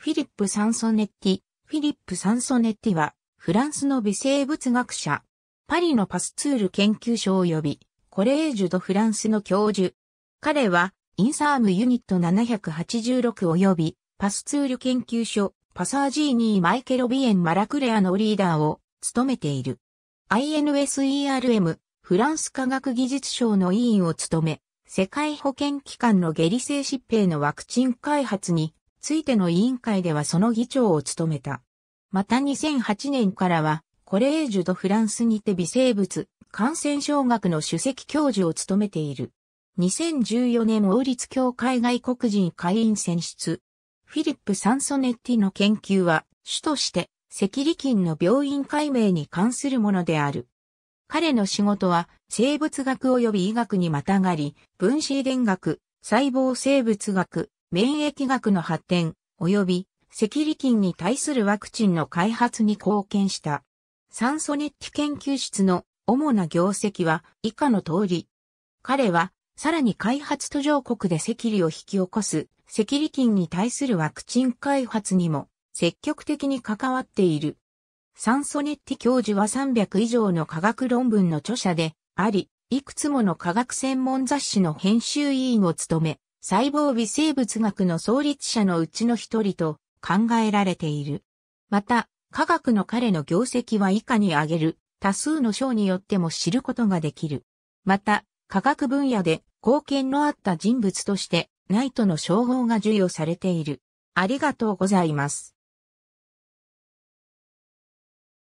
フィリップ・サンソネッティ。フィリップ・サンソネッティは、フランスの微生物学者、パリのパスツール研究所及び、コレージュ・ド・フランスの教授。彼は、インサームユニット786及び、パスツール研究所、パサージーニー・マイケロビエン・マラクレアのリーダーを、務めている。INSERM、フランス科学技術省の委員を務め、世界保健機関の下痢性疾病のワクチン開発についての委員会ではその議長を務めた。また2008年からは、コレージュド・フランスにて微生物、感染症学の首席教授を務めている。2014年王立協会外国人会員選出。フィリップ・サンソネッティの研究は、主として、赤痢菌の病院解明に関するものである。彼の仕事は、生物学及び医学にまたがり、分子遺伝学、細胞生物学、免疫学の発展、及び、赤テ菌に対するワクチンの開発に貢献した。酸素ティ研究室の主な業績は以下の通り。彼は、さらに開発途上国で赤痢を引き起こす、赤テ菌に対するワクチン開発にも、積極的に関わっている。サンソネッティ教授は300以上の科学論文の著者であり、いくつもの科学専門雑誌の編集委員を務め、細胞微生物学の創立者のうちの一人と考えられている。また、科学の彼の業績は以下に挙げる多数の章によっても知ることができる。また、科学分野で貢献のあった人物として、ナイトの称号が授与されている。ありがとうございます。